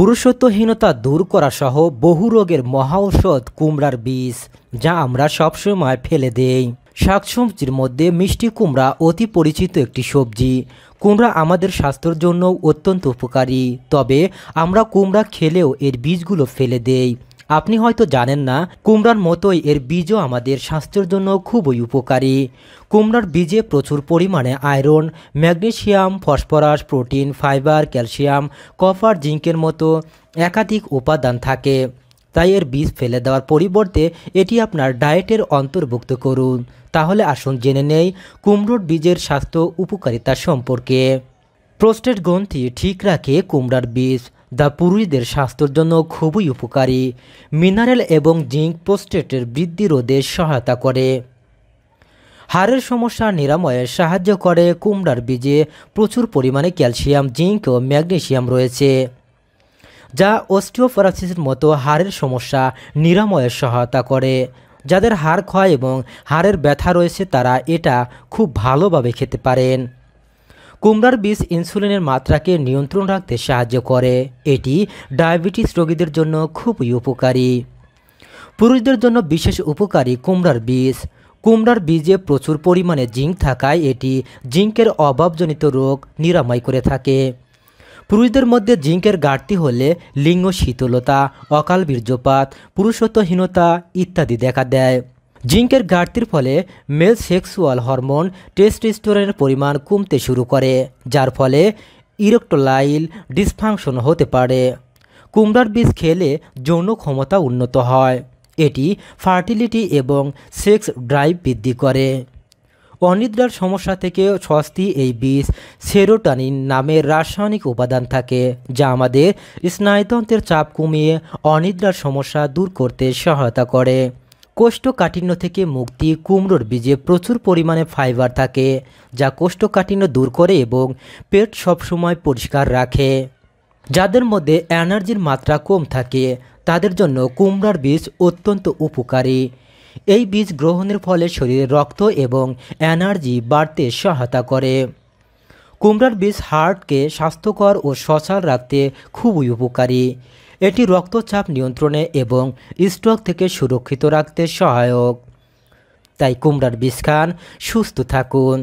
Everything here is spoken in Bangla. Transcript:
পুরুষত্বহীনতা দূর করা সহ বহু রোগের মহা ঔষধ কুমড়ার বীজ যা আমরা সবসময় ফেলে দেই শাকসবজির মধ্যে মিষ্টি কুমড়া অতি পরিচিত একটি সবজি কুমড়া আমাদের স্বাস্থ্যের জন্য অত্যন্ত উপকারী তবে আমরা কুমড়া খেলেও এর বীজগুলো ফেলে দেই আপনি হয়তো জানেন না কুমড়ার মতোই এর বীজও আমাদের স্বাস্থ্যের জন্য খুবই উপকারী কুমড়ার বীজে প্রচুর পরিমাণে iron magnesium phosphorus protein fibre calcium copper জিঙ্কের মতো একাধিক উপাদান থাকে তাই এর বীজ ফেলে দেওয়ার পরিবর্তে এটি আপনার ডায়েটের অন্তর্ভুক্ত করুন তাহলে আসুন জেনে নেই কুমড়োর বীজের স্বাস্থ্য উপকারিতা সম্পর্কে প্রোস্টেট গ্রন্থি ঠিক রাখে কুমড়ার বীজ দা পুরুষদের স্বাস্থ্যের জন্য খুবই উপকারী মিনারেল এবং জিঙ্ক পোস্টেটের বৃদ্ধি রোধে সহায়তা করে হাড়ের সমস্যা নিরাময়ে সাহায্য করে কুমড়ার বীজে প্রচুর পরিমাণে ক্যালসিয়াম জিঙ্ক ও ম্যাগনেসিয়াম রয়েছে যা অস্টিওপরাসিসের মতো হাড়ের সমস্যা নিরাময়ে সহায়তা করে যাদের হাড় ক্ষয় এবং হাড়ের ব্যথা রয়েছে তারা এটা খুব ভালোভাবে খেতে পারেন কুমড়ার বীজ ইনসুলিনের মাত্রাকে নিয়ন্ত্রণ রাখতে সাহায্য করে এটি ডায়াবেটিস রোগীদের জন্য খুবই উপকারী পুরুষদের জন্য বিশেষ উপকারী কুমড়ার বীজ কুমড়ার বীজে প্রচুর পরিমাণে জিঙ্ক থাকায় এটি জিঙ্কের অভাবজনিত রোগ নিরাময় করে থাকে পুরুষদের মধ্যে জিঙ্কের ঘাটতি হলে লিঙ্গ শীতলতা অকাল বীর্যপাত পুরুষত্বহীনতা ইত্যাদি দেখা দেয় জিঙ্কের ঘাটতির ফলে মেল সেক্সুয়াল হরমোন টেস্টোস্টেরনের পরিমাণ কমতে শুরু করে যার ফলে ইরেক্টোলাইল ডিসফাংশন হতে পারে কুমড়ার বীজ খেলে যৌন ক্ষমতা উন্নত হয় এটি ফার্টিলিটি এবং সেক্স ড্রাইভ বৃদ্ধি করে অনিদ্রার সমস্যা থেকে স্বস্তি এই বীজ সেরোটানিন নামের রাসায়নিক উপাদান থাকে যা আমাদের স্নায়ুতন্ত্রের চাপ কমিয়ে অনিদ্রার সমস্যা দূর করতে সহায়তা করে কোষ্ঠকাঠিন্য থেকে মুক্তি কুমড়োর বীজে প্রচুর পরিমাণে ফাইবার থাকে যা কোষ্ঠকাঠিন্য দূর করে এবং পেট সবসময় পরিষ্কার রাখে যাদের মধ্যে এনার্জির মাত্রা কম থাকে তাদের জন্য কুমড়ার বীজ অত্যন্ত উপকারী এই বীজ গ্রহণের ফলে শরীরে রক্ত এবং এনার্জি বাড়তে সহায়তা করে কুমড়ার বীজ হার্টকে স্বাস্থ্যকর ও সচল রাখতে খুবই উপকারী এটি রক্তচাপ নিয়ন্ত্রণে এবং স্ট্রোক থেকে সুরক্ষিত রাখতে সহায়ক তাই কুমড়ার বিষ খান সুস্থ থাকুন